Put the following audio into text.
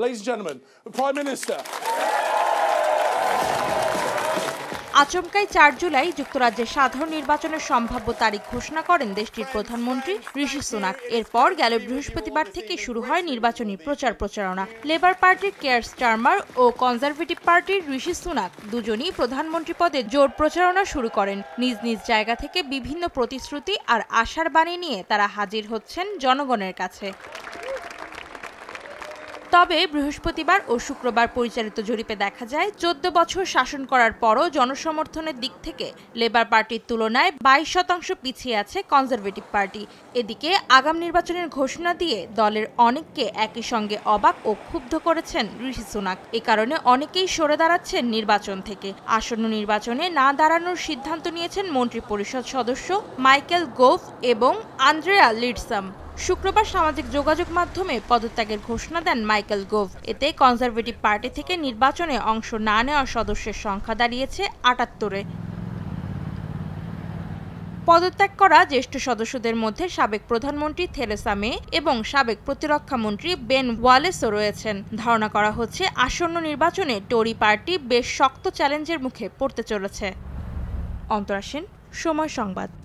Ladies and gentlemen, the Prime Minister. আচমকাই চার জুলাই যুক্তরাজ্যের সাধারণ নির্বাচনের সম্ভাব্য তারিখ ঘোষণা করেন দেশটির প্রধানমন্ত্রী ঋষি সুনাক এরপর গেল বৃহস্পতিবার থেকে শুরু হয় নির্বাচনী প্রচার প্রচারণা লেবার পার্টির কেয়ার স্টার্মার ও কনজারভেটিভ পার্টির ঋষি সুনাক দুজনই প্রধানমন্ত্রী পদে জোর প্রচারণা শুরু করেন নিজ নিজ জায়গা থেকে বিভিন্ন প্রতিশ্রুতি আর আশার বাণী নিয়ে তারা হাজির হচ্ছেন জনগণের কাছে তবে বৃহস্পতিবার ও শুক্রবার পরিচালিত জরিপে দেখা যায় চোদ্দ বছর শাসন করার পরও জনসমর্থনের দিক থেকে লেবার পার্টির তুলনায় বাইশ শতাংশ পিছিয়ে আছে কনজারভেটিভ পার্টি এদিকে আগাম নির্বাচনের ঘোষণা দিয়ে দলের অনেককে একই সঙ্গে অবাক ও ক্ষুব্ধ করেছেন ঋষি সুনাক এ কারণে অনেকেই সরে দাঁড়াচ্ছেন নির্বাচন থেকে আসন্ন নির্বাচনে না দাঁড়ানোর সিদ্ধান্ত নিয়েছেন মন্ত্রী পরিষদ সদস্য মাইকেল গোভ এবং আন্দ্রেয়া লিডসাম শুক্রবার সামাজিক যোগাযোগ মাধ্যমে পদত্যাগের ঘোষণা দেন মাইকেল গোভ এতে কনজারভেটিভ পার্টি থেকে নির্বাচনে অংশ না নেওয়া সদস্যের সংখ্যা দাঁড়িয়েছে আটাত্তরে পদত্যাগ করা জ্যেষ্ঠ সদস্যদের মধ্যে সাবেক প্রধানমন্ত্রী থেরেসা মে এবং সাবেক প্রতিরক্ষা মন্ত্রী বেন ওয়ালেসও রয়েছেন ধারণা করা হচ্ছে আসন্ন নির্বাচনে টরি পার্টি বেশ শক্ত চ্যালেঞ্জের মুখে পড়তে চলেছে অন্তরাসীন সময় সংবাদ